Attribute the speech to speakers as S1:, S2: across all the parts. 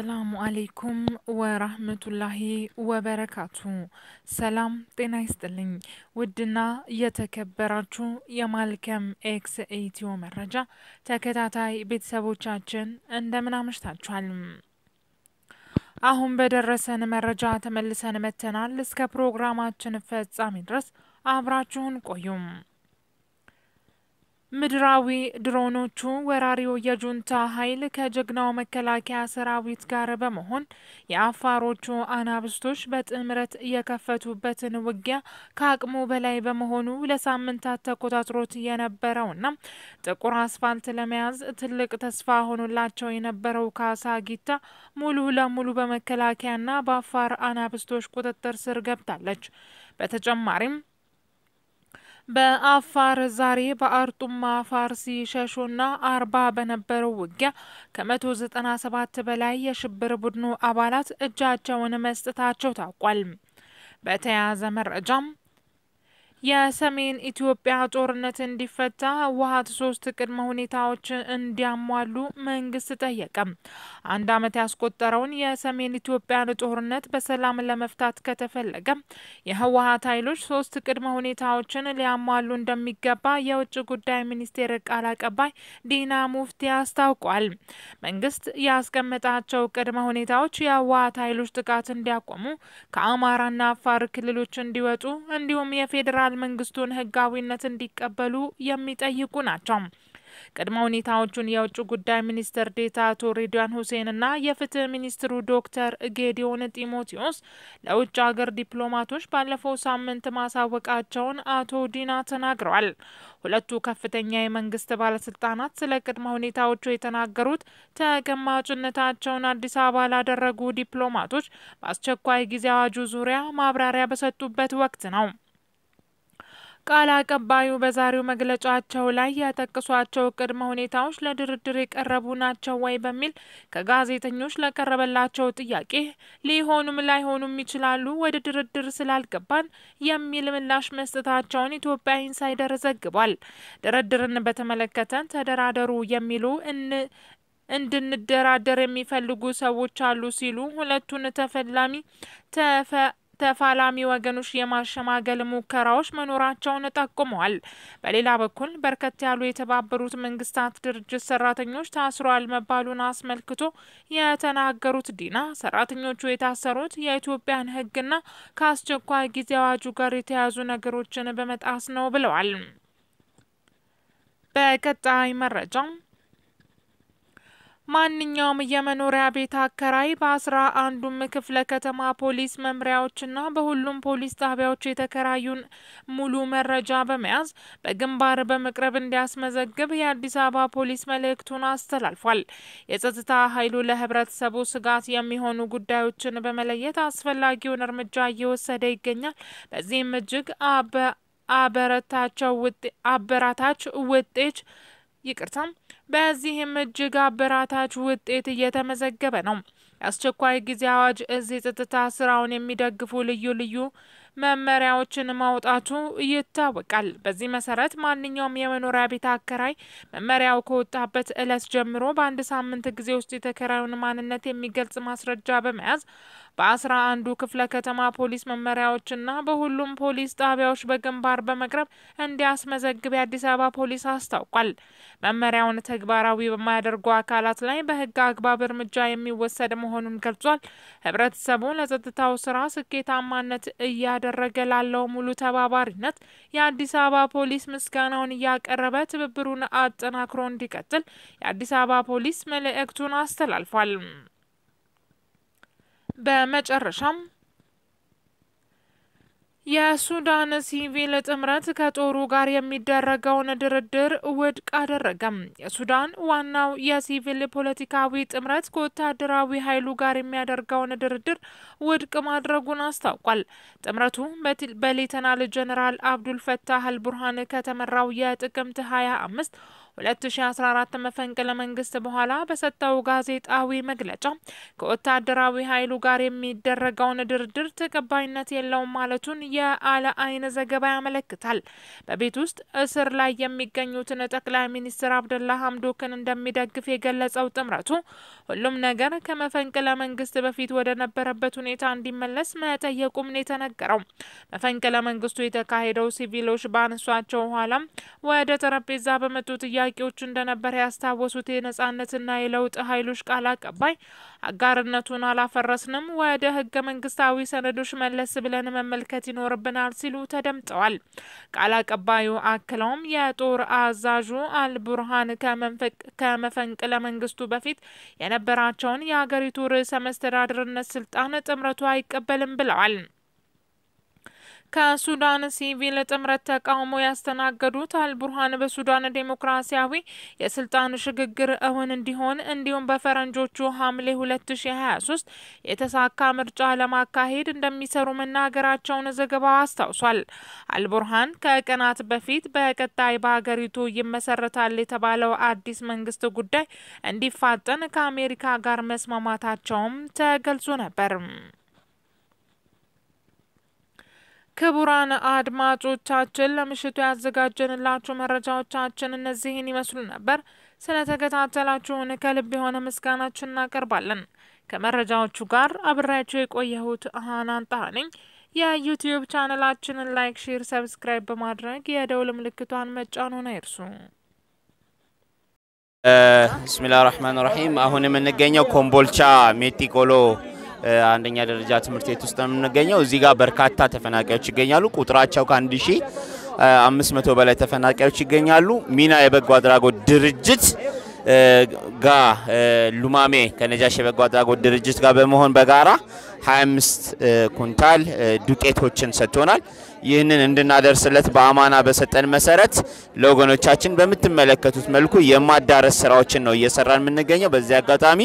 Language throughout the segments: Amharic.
S1: አሰላሙ አሌይኩም ወራህመቱላሂ ወበረካቱ። ሰላም ጤና ይስጥልኝ። ውድና የተከበራችሁ የማልከም ኤክስ ኢትዮ መረጃ ተከታታይ ቤተሰቦቻችን እንደምን አመሽታችኋል? አሁን በደረሰን መረጃ ተመልሰን መተናል። እስከ ፕሮግራማችን ፈጻሜ ድረስ አብራችሁን ቆዩም። ምድራዊ ድሮኖቹ ወራሪው የጁንታ ኃይል ከጀግናው መከላከያ ሰራዊት ጋር በመሆን የአፋሮቹ አናብስቶች በጥምረት የከፈቱበትን ውጊያ ከአቅሙ በላይ በመሆኑ ለሳምንታት ተኮታትሮት የነበረውና ጥቁር አስፋልት ለመያዝ ትልቅ ተስፋ ሆኖላቸው የነበረው ካሳ ጊታ ሙሉ ለሙሉ በመከላከያና በአፋር አናብስቶች ቁጥጥር ስር ገብታለች። በተጨማሪም በአፋር ዛሬ በአርጡማ ፋርሲ ሸሾና አርባ በነበረው ውጊያ ከመቶ ዘጠና ሰባት በላይ የሽብር ቡድኑ አባላት እጃቸውን መስጠታቸው ታውቋል። በተያያዘ መረጃም የሰሜን ኢትዮጵያ ጦርነት እንዲፈታ ህወሀት ሶስት ቅድመ ሁኔታዎች እንዲያሟሉ መንግስት ጠየቀም። አንድ አመት ያስቆጠረውን የሰሜን ኢትዮጵያን ጦርነት በሰላም ለመፍታት ከተፈለገ የህወሀት ኃይሎች ሶስት ቅድመ ሁኔታዎችን ሊያሟሉ እንደሚገባ የውጭ ጉዳይ ሚኒስቴር ቃል አቀባይ ዲና ሙፍቲ አስታውቋል። መንግስት ያስቀመጣቸው ቅድመ ሁኔታዎች የህወሀት ኃይሎች ጥቃት እንዲያቆሙ፣ ከአማራና አፋር ክልሎች እንዲወጡ እንዲሁም የፌዴራል የፌዴራል መንግስቱን ህጋዊነት እንዲቀበሉ የሚጠይቁ ናቸው። ቅድመ ሁኔታዎቹን የውጭ ጉዳይ ሚኒስትር ዴታ አቶ ሁሴን ሁሴንና የፍትህ ሚኒስትሩ ዶክተር ጌዲዮን ጢሞቴዎስ ለውጭ ሀገር ዲፕሎማቶች ባለፈው ሳምንት ማሳወቃቸውን አቶ ዲና ተናግረዋል። ሁለቱ ከፍተኛ የመንግስት ባለስልጣናት ስለ ቅድመ ሁኔታዎቹ የተናገሩት ተገማጭነታቸውን አዲስ አበባ ላደረጉ ዲፕሎማቶች በአስቸኳይ ጊዜ አዋጁ ዙሪያ ማብራሪያ በሰጡበት ወቅት ነው። ቃል አቀባዩ በዛሬው መግለጫቸው ላይ ያጠቀሷቸው ቅድመ ሁኔታዎች ለድርድር የቀረቡ ናቸው ወይ በሚል ከጋዜጠኞች ለቀረበላቸው ጥያቄ ሊሆኑም ላይሆኑም ይችላሉ፣ ወደ ድርድር ስላልገባን የሚል ምላሽ መስጠታቸውን ኢትዮጵያ ኢንሳይደር ዘግቧል። ድርድርን በተመለከተ ተደራደሩ የሚሉ እን እንድንደራደር የሚፈልጉ ሰዎች አሉ ሲሉ ሁለቱን ተፈላሚ ተፈ ተፋላሚ ወገኖች የማሸማገል ሙከራዎች መኖራቸውን ጠቁመዋል። በሌላ በኩል በርከት ያሉ የተባበሩት መንግስታት ድርጅት ሰራተኞች ታስሯል መባሉን አስመልክቶ የተናገሩት ዲና ሰራተኞቹ የታሰሩት የኢትዮጵያን ሕግና ከአስቸኳይ ጊዜ አዋጁ ጋር የተያዙ ነገሮችን በመጣስ ነው ብለዋል። በቀጣይ መረጃ ማንኛውም የመኖሪያ ቤት አከራይ በአስራ አንዱም ክፍለ ከተማ ፖሊስ መምሪያዎችና በሁሉም ፖሊስ ጣቢያዎች የተከራዩን ሙሉ መረጃ በመያዝ በግንባር በመቅረብ እንዲያስመዘግብ የአዲስ አበባ ፖሊስ መልእክቱን አስተላልፏል። የጸጥታ ኃይሉ ለህብረተሰቡ ስጋት የሚሆኑ ጉዳዮችን በመለየት አስፈላጊውን እርምጃ እየወሰደ ይገኛል። በዚህም እጅግ አበረታቸው አበራታች ውጤት ይቅርታም በዚህም እጅግ አበራታች ውጤት እየተመዘገበ ነው። የአስቸኳይ ጊዜ አዋጅ እዚህ የጸጥታ ስራውን የሚደግፉ ልዩ ልዩ መመሪያዎችን ማውጣቱ ይታወቃል። በዚህ መሰረት ማንኛውም የመኖሪያ ቤት አከራይ መመሪያው ከወጣበት እለት ጀምሮ በአንድ ሳምንት ጊዜ ውስጥ የተከራዩን ማንነት የሚገልጽ ማስረጃ በመያዝ በአስራ አንዱ ክፍለ ከተማ ፖሊስ መመሪያዎችና በሁሉም ፖሊስ ጣቢያዎች በግንባር በመቅረብ እንዲያስመዘግብ የአዲስ አበባ ፖሊስ አስታውቋል። መመሪያውን ተግባራዊ በማያደርጉ አካላት ላይ በሕግ አግባብ እርምጃ የሚወሰድ መሆኑን ገልጿል። ህብረተሰቡ ለጸጥታው ስራ ስኬታማነት እያደረገ ላለው ሙሉ ተባባሪነት የአዲስ አበባ ፖሊስ ምስጋናውን እያቀረበ ትብብሩን አጠናክሮ እንዲቀጥል የአዲስ አበባ ፖሊስ መልእክቱን አስተላልፏል። በመጨረሻም የሱዳን ሲቪል ጥምረት ከጦሩ ጋር የሚደረገውን ድርድር ውድቅ አደረገም። የሱዳን ዋናው የሲቪል ፖለቲካዊ ጥምረት ከወታደራዊ ኃይሉ ጋር የሚያደርገውን ድርድር ውድቅ ማድረጉን አስታውቋል። ጥምረቱ በሌተናል ጀኔራል አብዱል አልቡርሃን ከተመራው የጥቅምት አምስት 2014 መፈንቅለ መንግስት በኋላ በሰጠው ጋዜጣዊ መግለጫ ከወታደራዊ ኃይሉ ጋር የሚደረገውን ድርድር ተቀባይነት የለውም ማለቱን የአለ አይን ዘገባ ያመለክታል። በቤት ውስጥ እስር ላይ የሚገኙትን ጠቅላይ ሚኒስትር አብደላ ሀምዶክን እንደሚደግፍ የገለጸው ጥምረቱ ሁሉም ነገር ከመፈንቅለ መንግስት በፊት ወደ ነበረበት ሁኔታ እንዲመለስ መጠየቁም ነው የተነገረው። መፈንቅለ መንግስቱ የተካሄደው ሲቪሎች ባነሷቸው ኋላም ወደ ጠረጴዛ በመጡት ጥያቄዎች እንደነበረ ያስታወሱት የነጻነትና የለውጥ ኃይሎች ቃል አቀባይ አጋርነቱን አላፈረስንም፣ ወደ ህገ መንግስታዊ ሰነዶች መለስ ብለን መመልከት ይኖርብናል ሲሉ ተደምጠዋል። ቃል አቀባዩ አክለውም የጦር አዛዡ አልቡርሃን ከመፈንቅለ መንግስቱ በፊት የነበራቸውን የአገሪቱ ርዕሰ መስተዳድርነት ስልጣን ጥምረቱ አይቀበልም ብለዋል። ከሱዳን ሲቪል ጥምረት ተቃውሞ ያስተናገዱት አልቡርሃን በሱዳን ዴሞክራሲያዊ የስልጣን ሽግግር እውን እንዲሆን እንዲሁም በፈረንጆቹ ሐምሌ 2023 የተሳካ ምርጫ ለማካሄድ እንደሚሰሩ መናገራቸውን ዘገባው አስታውሷል። አልቡርሃን ከቀናት በፊት በቀጣይ በሀገሪቱ ይመሰረታል የተባለው አዲስ መንግስት ጉዳይ እንዲፋጠን ከአሜሪካ ጋር መስማማታቸውም ተገልጾ ነበር። ክቡራን አድማጮቻችን ለምሽቱ ያዘጋጀንላችሁ መረጃዎቻችን እነዚህን ይመስሉ ነበር። ስለተከታተላችሁን ከልብ የሆነ ምስጋናችን እናቀርባለን። ከመረጃዎቹ ጋር አብሬያችሁ የቆየሁት አህናን ጣሃ ነኝ። የዩትዩብ ቻነላችንን ላይክ፣ ሼር፣ ሰብስክራይብ በማድረግ የደውል ምልክቷን መጫኑን አይርሱ።
S2: ብስሚላህ ራህማን ራሂም። አሁን የምንገኘው ኮምቦልቻ ሜቲቆሎ አንደኛ ደረጃ ትምህርት ቤት ውስጥ ነው የምንገኘው። እዚህ ጋር በርካታ ተፈናቃዮች ይገኛሉ። ቁጥራቸው ከአንድ ሺ አምስት መቶ በላይ ተፈናቃዮች ይገኛሉ። ሚና የበጎ አድራጎት ድርጅት ጋ ሉማሜ ከነጃሽ የበጎ አድራጎት ድርጅት ጋር በመሆን በጋራ 25 ኩንታል ዱቄቶችን ሰጥቶናል። ይህንን እንድናደርስለት በአማና በሰጠን መሰረት ለወገኖቻችን በምትመለከቱት መልኩ የማዳረስ ስራዎችን ነው እየሰራን የምንገኘው። በዚህ አጋጣሚ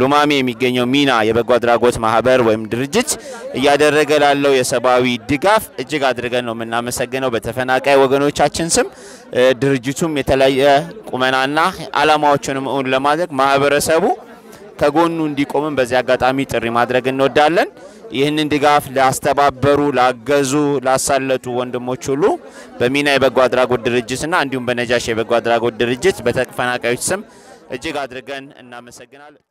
S2: ሉማሜ የሚገኘው ሚና የበጎ አድራጎት ማህበር ወይም ድርጅት እያደረገ ላለው የሰብአዊ ድጋፍ እጅግ አድርገን ነው የምናመሰግነው። በተፈናቃይ ወገኖቻችን ስም ድርጅቱም የተለያየ ቁመናና አላማዎችንም እውን ለማድረግ ማህበረሰቡ ከጎኑ እንዲቆምም በዚህ አጋጣሚ ጥሪ ማድረግ እንወዳለን። ይህንን ድጋፍ ላስተባበሩ፣ ላገዙ፣ ላሳለጡ ወንድሞች ሁሉ በሚና የበጎ አድራጎት ድርጅትና እንዲሁም በነጃሽ የበጎ አድራጎት ድርጅት በተፈናቃዮች ስም እጅግ አድርገን እናመሰግናለን።